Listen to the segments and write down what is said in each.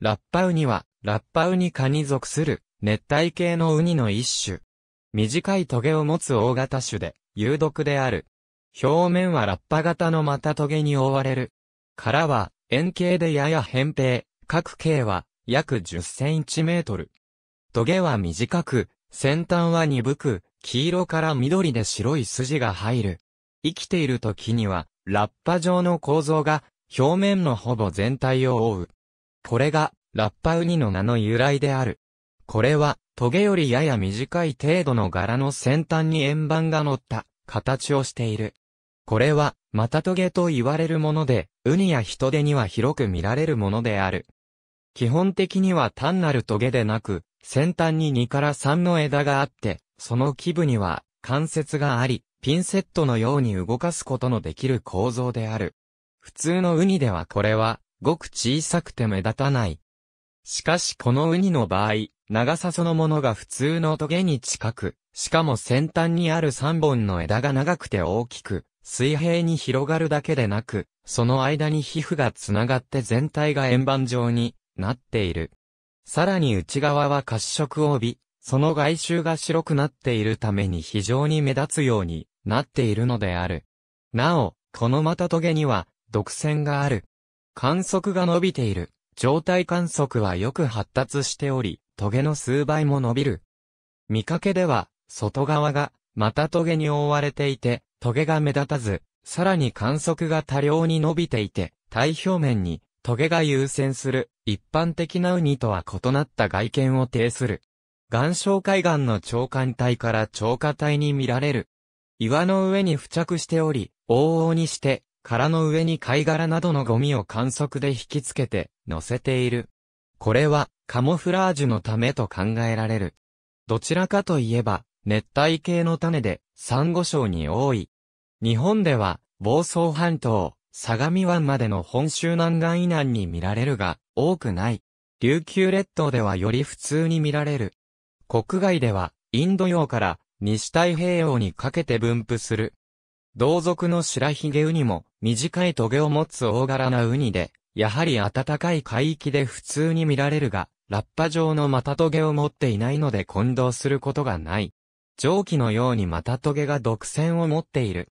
ラッパウニは、ラッパウニ科に属する、熱帯系のウニの一種。短いトゲを持つ大型種で、有毒である。表面はラッパ型のまたトゲに覆われる。殻は、円形でやや扁平、各径は、約10センチメートル。トゲは短く、先端は鈍く、黄色から緑で白い筋が入る。生きている時には、ラッパ状の構造が、表面のほぼ全体を覆う。これがラッパウニの名の由来である。これは、トゲよりやや短い程度の柄の先端に円盤が乗った形をしている。これは、マタトゲと言われるもので、ウニやヒトデには広く見られるものである。基本的には単なるトゲでなく、先端に2から3の枝があって、その基部には関節があり、ピンセットのように動かすことのできる構造である。普通のウニではこれは、ごく小さくて目立たないしかしこのウニの場合、長さそのものが普通のトゲに近く、しかも先端にある3本の枝が長くて大きく、水平に広がるだけでなく、その間に皮膚がつながって全体が円盤状になっている。さらに内側は褐色を帯び、その外周が白くなっているために非常に目立つようになっているのである。なお、このまたトゲには、毒腺がある。観測が伸びている。状態観測はよく発達しており、棘の数倍も伸びる。見かけでは、外側が、またトゲに覆われていて、トゲが目立たず、さらに観測が多量に伸びていて、体表面に、トゲが優先する、一般的なウニとは異なった外見を呈する。岩礁海岸の長官体から長過体に見られる。岩の上に付着しており、往々にして、殻の上に貝殻などのゴミを観測で引きつけて乗せている。これはカモフラージュのためと考えられる。どちらかといえば熱帯系の種でサンゴ礁に多い。日本では房総半島、相模湾までの本州南岸以南に見られるが多くない。琉球列島ではより普通に見られる。国外ではインド洋から西太平洋にかけて分布する同族の白ひげウニも、短い棘を持つ大柄なウニで、やはり暖かい海域で普通に見られるが、ラッパ状のマタトゲを持っていないので混同することがない。蒸気のようにマタトゲが毒占を持っている。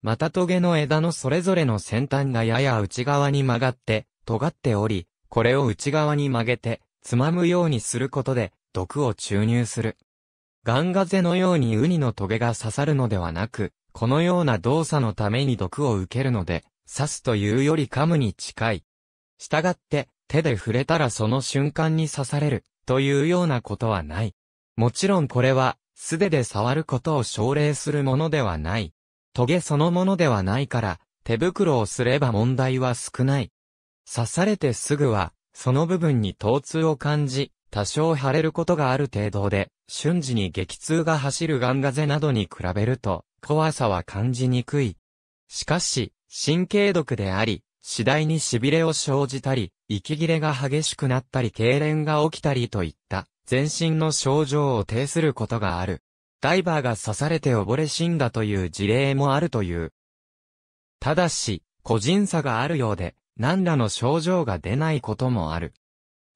マタトゲの枝のそれぞれの先端がやや内側に曲がって、尖っており、これを内側に曲げて、つまむようにすることで、毒を注入する。ガンガゼのようにウニのトゲが刺さるのではなく、このような動作のために毒を受けるので、刺すというより噛むに近い。したがって、手で触れたらその瞬間に刺される、というようなことはない。もちろんこれは、素手で触ることを奨励するものではない。トゲそのものではないから、手袋をすれば問題は少ない。刺されてすぐは、その部分に疼痛を感じ、多少腫れることがある程度で、瞬時に激痛が走るガンガゼなどに比べると、怖さは感じにくい。しかし、神経毒であり、次第に痺れを生じたり、息切れが激しくなったり、痙攣が起きたりといった、全身の症状を呈することがある。ダイバーが刺されて溺れ死んだという事例もあるという。ただし、個人差があるようで、何らの症状が出ないこともある。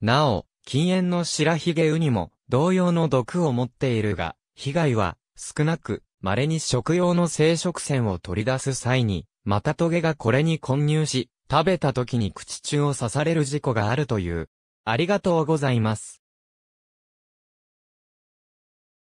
なお、禁煙の白髭ウニも、同様の毒を持っているが、被害は少なく、稀に食用の生殖腺を取り出す際に、マたトゲがこれに混入し、食べた時に口中を刺される事故があるという。ありがとうございます。